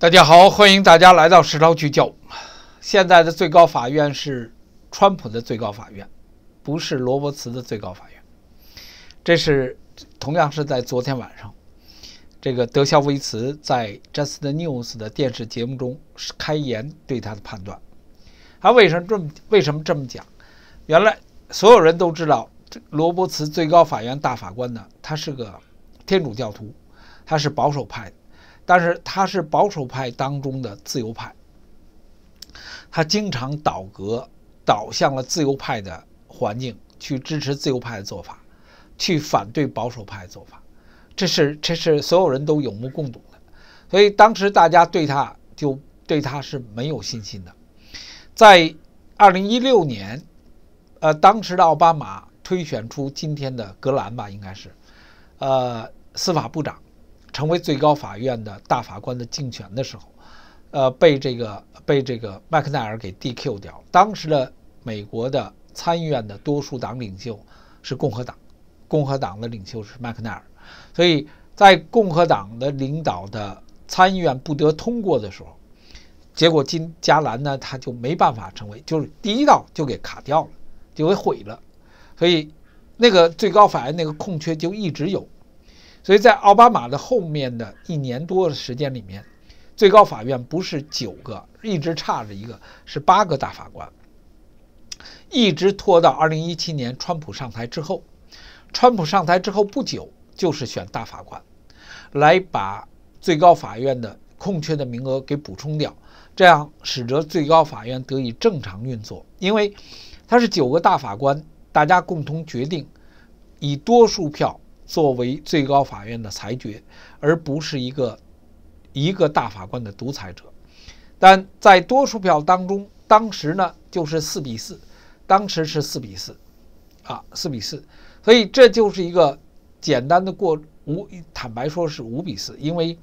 大家好，欢迎大家来到实操聚焦。现在的最高法院是川普的最高法院，不是罗伯茨的最高法院。这是同样是在昨天晚上，这个德肖维茨在《Just News》的电视节目中是开言对他的判断。他为什么这么为什么这么讲？原来所有人都知道罗伯茨最高法院大法官呢，他是个天主教徒，他是保守派。但是他是保守派当中的自由派，他经常倒戈，倒向了自由派的环境，去支持自由派的做法，去反对保守派的做法，这是这是所有人都有目共睹的。所以当时大家对他就对他是没有信心的。在二零一六年，呃，当时的奥巴马推选出今天的格兰吧，应该是，呃，司法部长。成为最高法院的大法官的竞选的时候，呃，被这个被这个麦克奈尔给 DQ 掉当时的美国的参议院的多数党领袖是共和党，共和党的领袖是麦克奈尔，所以在共和党的领导的参议院不得通过的时候，结果金加兰呢他就没办法成为，就是第一道就给卡掉了，就给毁了，所以那个最高法院那个空缺就一直有。所以在奥巴马的后面的一年多的时间里面，最高法院不是九个，一直差着一个，是八个大法官，一直拖到二零一七年川普上台之后，川普上台之后不久就是选大法官，来把最高法院的空缺的名额给补充掉，这样使得最高法院得以正常运作，因为它是九个大法官，大家共同决定，以多数票。作为最高法院的裁决，而不是一个一个大法官的独裁者，但在多数票当中，当时呢就是四比四，当时是四比四，啊，四比四，所以这就是一个简单的过五，坦白说是五比四，因为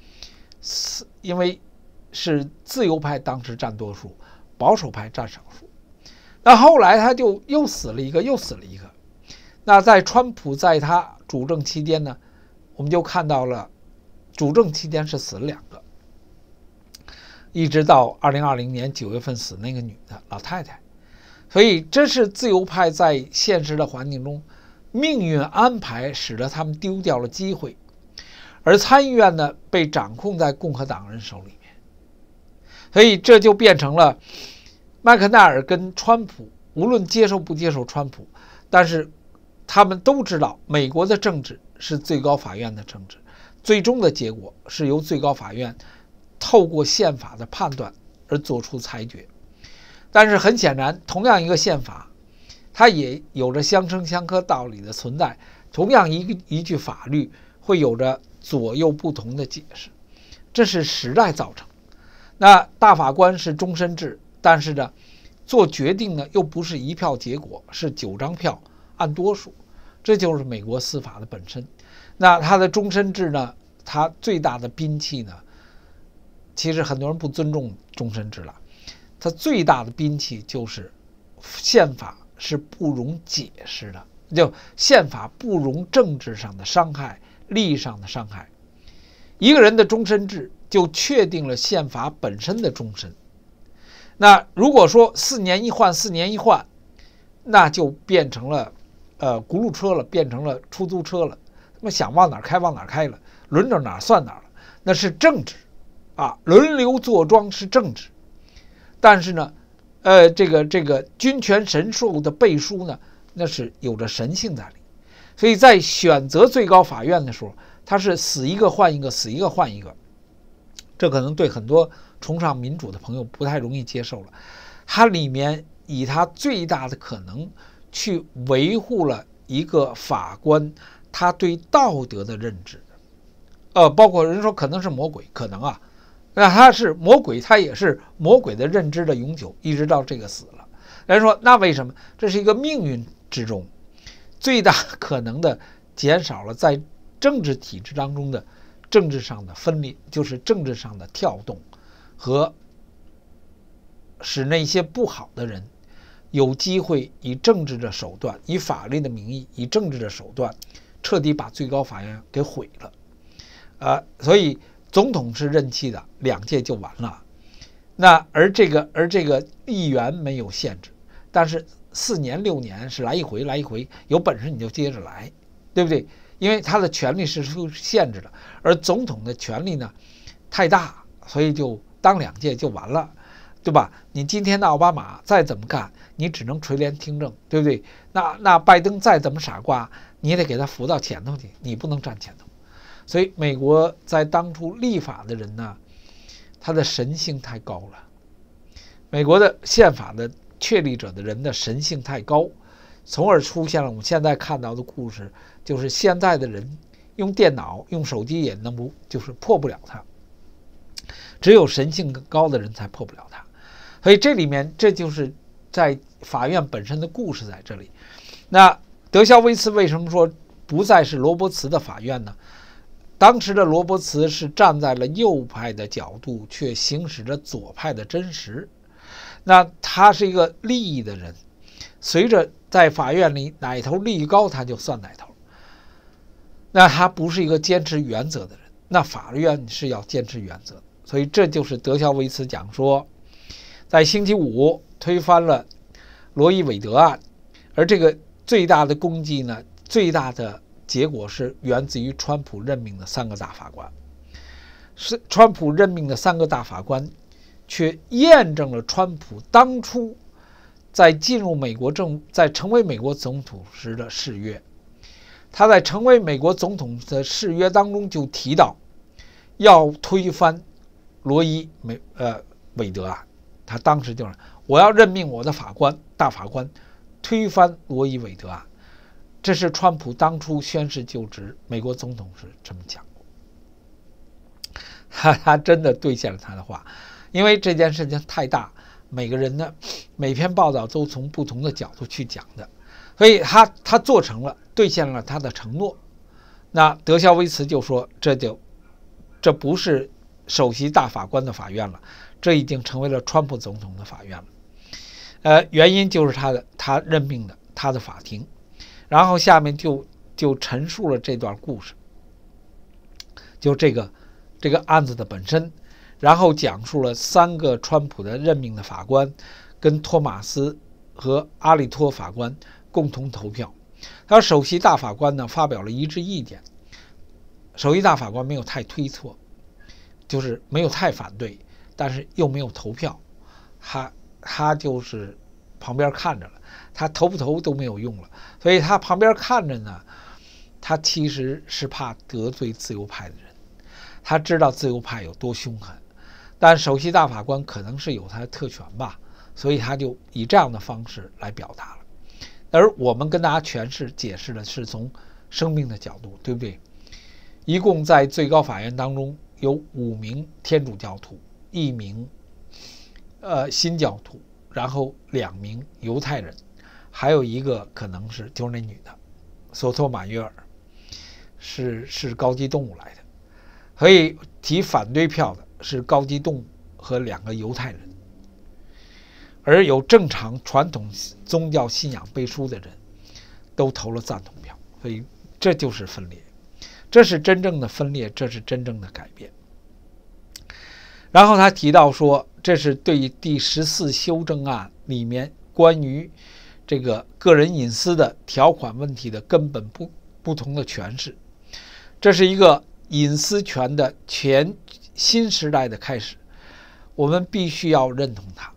四，因为是自由派当时占多数，保守派占少数。那后来他就又死了一个，又死了一个。那在川普在他。主政期间呢，我们就看到了，主政期间是死了两个，一直到二零二零年九月份死那个女的老太太，所以这是自由派在现实的环境中命运安排，使得他们丢掉了机会，而参议院呢被掌控在共和党人手里面，所以这就变成了麦克纳尔跟川普，无论接受不接受川普，但是。他们都知道，美国的政治是最高法院的政治，最终的结果是由最高法院透过宪法的判断而做出裁决。但是很显然，同样一个宪法，它也有着相生相克道理的存在。同样一一句法律，会有着左右不同的解释，这是时代造成。那大法官是终身制，但是呢，做决定呢又不是一票结果，是九张票。按多数，这就是美国司法的本身。那它的终身制呢？它最大的兵器呢？其实很多人不尊重终身制了。它最大的兵器就是宪法是不容解释的，就宪法不容政治上的伤害、利益上的伤害。一个人的终身制就确定了宪法本身的终身。那如果说四年一换，四年一换，那就变成了。呃，轱辘车了，变成了出租车了，他们想往哪开往哪开了，轮着哪儿算哪儿了，那是政治，啊，轮流坐庄是政治。但是呢，呃，这个这个军权神授的背书呢，那是有着神性在里。所以在选择最高法院的时候，他是死一个换一个，死一个换一个，这可能对很多崇尚民主的朋友不太容易接受了。它里面以它最大的可能。去维护了一个法官，他对道德的认知，呃，包括人说可能是魔鬼，可能啊，那他是魔鬼，他也是魔鬼的认知的永久，一直到这个死了。人说那为什么？这是一个命运之中，最大可能的减少了在政治体制当中的政治上的分裂，就是政治上的跳动和使那些不好的人。有机会以政治的手段，以法律的名义，以政治的手段，彻底把最高法院给毁了，呃，所以总统是任期的，两届就完了。那而这个而这个议员没有限制，但是四年六年是来一回来一回，有本事你就接着来，对不对？因为他的权力是受限制的，而总统的权力呢太大，所以就当两届就完了。对吧？你今天的奥巴马再怎么干，你只能垂帘听政，对不对？那那拜登再怎么傻瓜，你也得给他扶到前头去，你不能站前头。所以，美国在当初立法的人呢，他的神性太高了。美国的宪法的确立者的人的神性太高，从而出现了我们现在看到的故事，就是现在的人用电脑、用手机也能不就是破不了他，只有神性高的人才破不了他。所以这里面这就是在法院本身的故事在这里。那德肖威茨为什么说不再是罗伯茨的法院呢？当时的罗伯茨是站在了右派的角度，却行使着左派的真实。那他是一个利益的人，随着在法院里哪头利益高，他就算哪头。那他不是一个坚持原则的人。那法院是要坚持原则所以这就是德肖威茨讲说。在星期五推翻了罗伊·韦德案，而这个最大的功绩呢，最大的结果是源自于川普任命的三个大法官。是川普任命的三个大法官，却验证了川普当初在进入美国政、在成为美国总统时的誓约。他在成为美国总统的誓约当中就提到，要推翻罗伊·美呃韦德案。他当时就是我要任命我的法官大法官，推翻罗伊韦德案，这是川普当初宣誓就职美国总统是这么讲过。他 他真的兑现了他的话，因为这件事情太大，每个人呢，每篇报道都从不同的角度去讲的，所以他他做成了兑现了他的承诺。那德肖维茨就说这就这不是首席大法官的法院了。这已经成为了川普总统的法院了，呃，原因就是他的他任命的他的法庭，然后下面就就陈述了这段故事，就这个这个案子的本身，然后讲述了三个川普的任命的法官跟托马斯和阿利托法官共同投票，他首席大法官呢发表了一致意见，首席大法官没有太推错，就是没有太反对。但是又没有投票，他他就是旁边看着了，他投不投都没有用了，所以他旁边看着呢，他其实是怕得罪自由派的人，他知道自由派有多凶狠，但首席大法官可能是有他的特权吧，所以他就以这样的方式来表达了。而我们跟大家诠释解释的是从生命的角度，对不对？一共在最高法院当中有五名天主教徒。一名，呃，新教徒，然后两名犹太人，还有一个可能是就是那女的，索托马约尔，是是高级动物来的。所以提反对票的是高级动物和两个犹太人，而有正常传统宗教信仰背书的人，都投了赞同票。所以这就是分裂，这是真正的分裂，这是真正的改变。然后他提到说，这是对第十四修正案里面关于这个个人隐私的条款问题的根本不不同的诠释。这是一个隐私权的全新时代的开始，我们必须要认同它。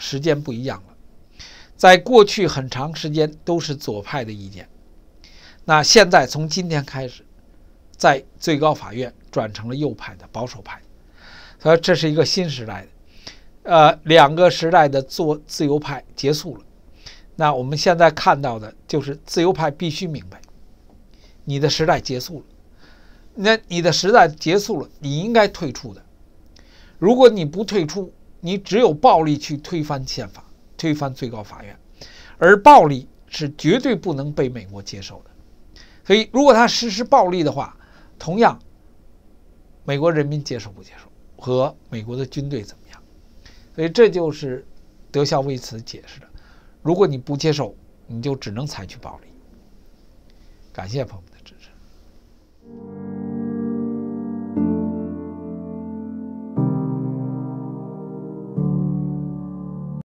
时间不一样了，在过去很长时间都是左派的意见，那现在从今天开始，在最高法院转成了右派的保守派。他说：“这是一个新时代的，呃，两个时代的做自由派结束了。那我们现在看到的就是自由派必须明白，你的时代结束了。那你的时代结束了，你应该退出的。如果你不退出，你只有暴力去推翻宪法、推翻最高法院，而暴力是绝对不能被美国接受的。所以，如果他实施暴力的话，同样，美国人民接受不接受？”和美国的军队怎么样？所以这就是德肖为此解释的。如果你不接受，你就只能采取暴力。感谢朋友们的支持。